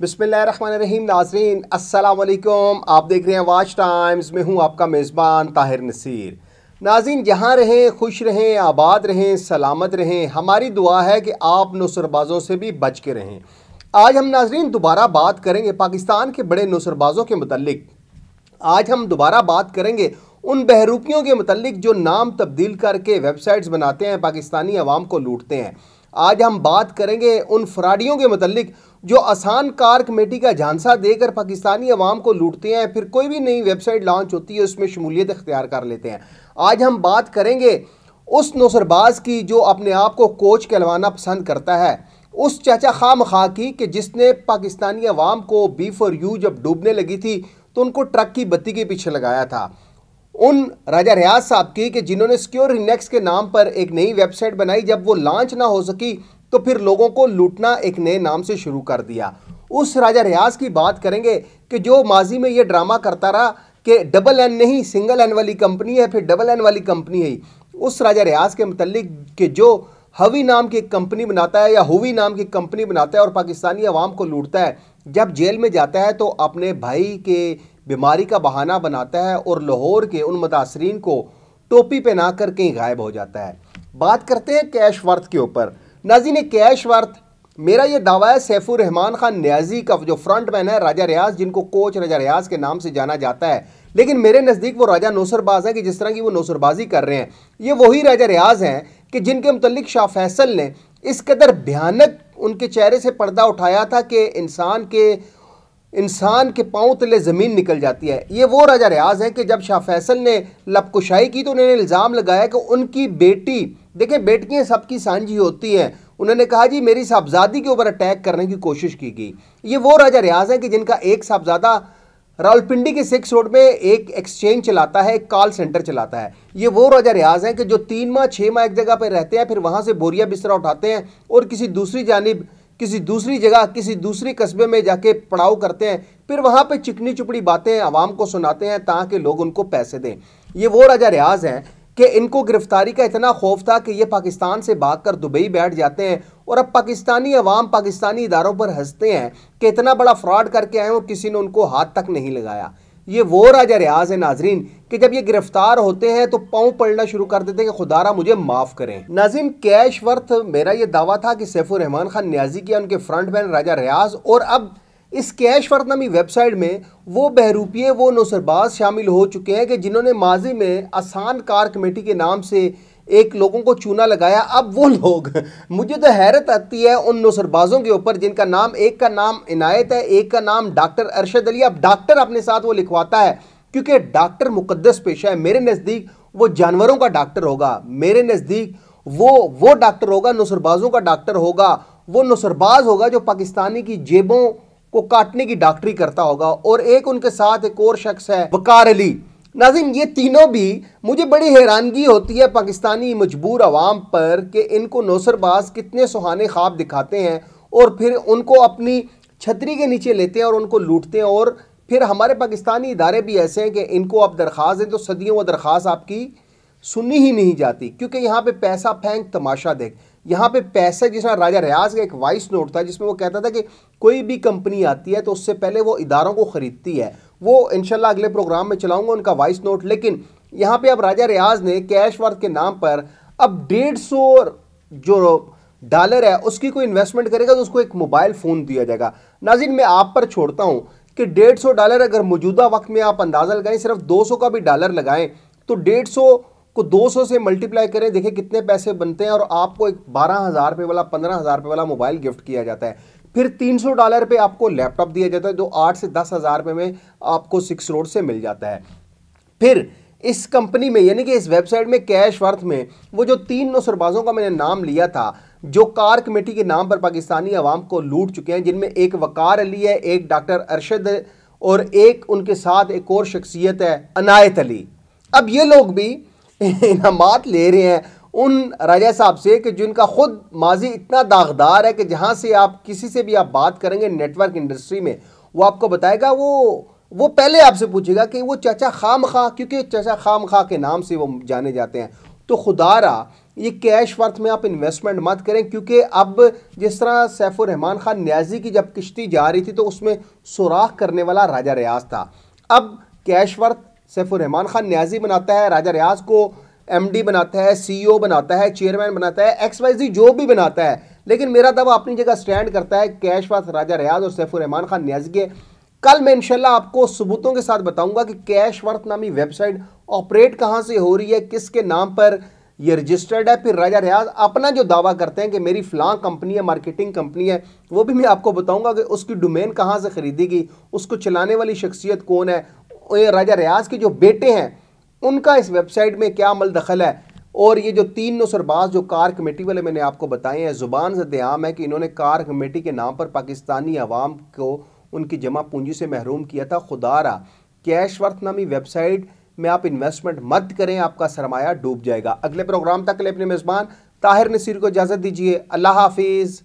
बिसमीम नाजरीन असलकुम आप देख रहे हैं वाच टाइम्स में हूँ आपका मेज़बान ताहिर नसीर नाजीन जहाँ रहें खुश रहें आबाद रहें सलामत रहें हमारी दुआ है कि आप नुसरबाज़ों से भी बच के रहें आज हम नाजरीन दोबारा बात करेंगे पाकिस्तान के बड़े नुसरबाज़ों के मतलब आज हम दोबारा बात करेंगे उन बहरूपियों के मतलब जो नाम तब्दील करके वेबसाइट्स बनाते हैं पाकिस्तानी आवाम को लूटते हैं आज हम बात करेंगे उन फ्राडियों के मतलब जो आसान कार कमेटी का झांसा देकर पाकिस्तानी अवाम को लूटते हैं फिर कोई भी नई वेबसाइट लॉन्च होती है उसमें शमूलियत इख्तियार कर लेते हैं आज हम बात करेंगे उस नौसरबाज की जो अपने आप को कोच कहलवाना पसंद करता है उस चाचा खाम खा की कि जिसने पाकिस्तानी अवाम को बी फॉर यू जब डूबने लगी थी तो उनको ट्रक की बत्ती के पीछे लगाया था उन राजा रियाज साहब की कि जिन्होंने सिक्योर इंडेक्स के नाम पर एक नई वेबसाइट बनाई जब वो लॉन्च ना हो सकी तो फिर लोगों को लूटना एक नए नाम से शुरू कर दिया उस राजा रियाज की बात करेंगे कि जो माजी में ये ड्रामा करता रहा कि डबल एन नहीं सिंगल एन वाली कंपनी है फिर डबल एन वाली कंपनी है उस राजा रियाज के मतलब कि जो हवी नाम की कंपनी बनाता है या हुवी नाम की कंपनी बनाता है और पाकिस्तानी अवाम को लूटता है जब जेल में जाता है तो अपने भाई के बीमारी का बहाना बनाता है और लाहौर के उन मुतासरीन को टोपी पहना कर कहीं गायब हो जाता है बात करते हैं कैश वर्थ के ऊपर नाजिन कैश वर्थ मेरा ये दावा है सैफुर रहमान खान न्याजी का जो फ्रंट मैन है राजा रियाज जिनको कोच राजा रियाज के नाम से जाना जाता है लेकिन मेरे नज़दीक वो राजा नौसरबाज हैं कि जिस तरह की वो नौसरबाजी कर रहे हैं ये वही राजा रियाज हैं कि जिनके मतलब शाह फैसल ने इस कदर भयानक उनके चेहरे से पर्दा उठाया था कि इंसान के इंसान के पाँव तले ज़मीन निकल जाती है ये वो राजा रियाज हैं कि जब शाह फैसल ने लपकुशाई की तो उन्होंने इल्ज़ाम लगाया कि उनकी बेटी देखिए बेटकियाँ सबकी सांझी होती हैं उन्होंने कहा जी मेरी साहबजादी के ऊपर अटैक करने की कोशिश की गई ये वो राजा रियाज हैं कि जिनका एक साहबजादा रावलपिंडी के सिक्स रोड में एक एक्सचेंज चलाता है एक कॉल सेंटर चलाता है ये वो राजा रियाज हैं कि जो तीन माह छः माह एक जगह पर रहते हैं फिर वहाँ से बोरिया बिस्तरा उठाते हैं और किसी दूसरी जानब किसी दूसरी जगह किसी दूसरी कस्बे में जाके पड़ाव करते हैं फिर वहाँ पर चिकनी चुपड़ी बातें आवाम को सुनाते हैं ताकि लोग उनको पैसे दें ये वो राजा रियाज हैं कि इनको गिरफ्तारी का इतना खौफ था कि ये पाकिस्तान से भाग कर दुबई बैठ जाते हैं और अब पाकिस्तानी अवाम पाकिस्तानी इदारों पर हंसते हैं कि इतना बड़ा फ्रॉड करके आए और किसी ने उनको हाथ तक नहीं लगाया ये वो राजा रियाज है नाजरीन कि जब ये गिरफ्तार होते हैं तो पाँव पड़ना शुरू कर देते हैं कि खुदारा मुझे माफ़ करें नाजिम कैश वर्थ मेरा ये दावा था कि सैफुररहमान खान न्याजी किया उनके फ्रंट मैन राजा रियाज और अब इस कैश फर्द वेबसाइट में वो बहरूपिये वो नौसरबाज शामिल हो चुके हैं कि जिन्होंने माजी में आसान कार कमेटी के नाम से एक लोगों को चूना लगाया अब वो लोग मुझे तो हैरत आती है उन नौसरबाजों के ऊपर जिनका नाम एक का नाम इनायत है एक का नाम डॉक्टर अरशद अली अब डॉक्टर अपने साथ वो लिखवाता है क्योंकि डॉक्टर मुकदस पेशा है मेरे नज़दीक वो जानवरों का डॉक्टर होगा मेरे नज़दीक वो वो डॉक्टर होगा नौसरबाजों का डॉक्टर होगा वो नौसरबाज होगा जो पाकिस्तानी की जेबों को काटने की डॉक्टरी करता होगा और एक उनके साथ एक और शख्स है वकार अली नाजिम ये तीनों भी मुझे बड़ी हैरानगी होती है पाकिस्तानी मजबूर आवाम पर कि इनको नौसरबाज कितने सुहाने ख्वाब दिखाते हैं और फिर उनको अपनी छतरी के नीचे लेते हैं और उनको लूटते हैं और फिर हमारे पाकिस्तानी इदारे भी ऐसे हैं कि इनको आप दरख्वास्त दें तो सदियों वो दरख्वास्त आपकी सुनी ही नहीं जाती क्योंकि यहाँ पे पैसा फेंक तमाशा देख यहाँ पे पैसा जिस राजा रियाज का एक वाइस नोट था जिसमें वो कहता था कि कोई भी कंपनी आती है तो उससे पहले वो इदारों को ख़रीदती है वो इनशाला अगले प्रोग्राम में चलाऊँगा उनका वाइस नोट लेकिन यहाँ पर अब राजा रियाज ने कैश वर्थ के नाम पर अब डेढ़ सौ जो डॉलर है उसकी कोई इन्वेस्टमेंट करेगा तो उसको एक मोबाइल फ़ोन दिया जाएगा नाजिन मैं आप पर छोड़ता हूँ कि डेढ़ सौ डॉलर अगर मौजूदा वक्त में आप अंदाज़ा लगाएं सिर्फ दो सौ का भी डॉलर लगाएं तो डेढ़ सौ को 200 से मल्टीप्लाई करें देखें कितने पैसे बनते हैं और आपको एक बारह हज़ार रुपये वाला पंद्रह हज़ार रुपये वाला मोबाइल गिफ्ट किया जाता है फिर 300 डॉलर पे आपको लैपटॉप दिया जाता है जो आठ से दस हज़ार रुपये में आपको सिक्स रोड से मिल जाता है फिर इस कंपनी में यानी कि इस वेबसाइट में कैश वर्थ में वो जो तीन नौसरबाजों का मैंने नाम लिया था जो कार कमेटी के नाम पर पाकिस्तानी अवाम को लूट चुके हैं जिनमें एक वकार अली है एक डॉक्टर अरशद और एक उनके साथ एक और शख्सियत है अनायत अली अब ये लोग भी इनामत ले रहे हैं उन राजा साहब से कि जिनका ख़ुद माजी इतना दागदार है कि जहाँ से आप किसी से भी आप बात करेंगे नेटवर्क इंडस्ट्री में वो आपको बताएगा वो वो पहले आपसे पूछेगा कि वो चाचा खाम खा क्योंकि चाचा खाम खा के नाम से वो जाने जाते हैं तो खुदारा ये कैश वर्थ में आप इन्वेस्टमेंट मत करें क्योंकि अब जिस तरह सैफुर रहमान खान न्याजी की जब किश्ती जा रही थी तो उसमें सुराख करने वाला राजा रियाज था अब कैश वर्थ सैफुररहमान खान न्याजी बनाता है राजा रियाज को एमडी बनाता है सीईओ e बनाता है चेयरमैन बनाता है एक्स वाई जी जो भी बनाता है लेकिन मेरा दावा अपनी जगह स्टैंड करता है कैश वास राजा रियाज और सैफुररहमान खान न्याजी के कल मैं इनशाला आपको सबूतों के साथ बताऊंगा कि कैश वर्थ नामी वेबसाइट ऑपरेट कहाँ से हो रही है किसके नाम पर ये रजिस्टर्ड है फिर राजा रियाज अपना जो दावा करते हैं कि मेरी फ्लां कंपनी है मार्केटिंग कंपनी है वो भी मैं आपको बताऊंगा कि उसकी डोमेन कहाँ से ख़रीदेगी उसको चलाने वाली शख्सियत कौन है राजा रियाज के जो बेटे हैं उनका इस वेबसाइट में क्या अमल दखल है और ये जो तीन नौ सरबाज जो कार कमेटी वाले मैंने आपको बताए हैं ज़ुबान दयाम है कि इन्होंने कार कमेटी के नाम पर पाकिस्तानी आवाम को उनकी जमा पूंजी से महरूम किया था खुदारा कैश वर्थ नामी वेबसाइट में आप इन्वेस्टमेंट मत करें आपका सरमाया डूब जाएगा अगले प्रोग्राम तक अपने मेज़बान ताहिर नसीर को इजाज़त दीजिए अल्लाह हाफिज़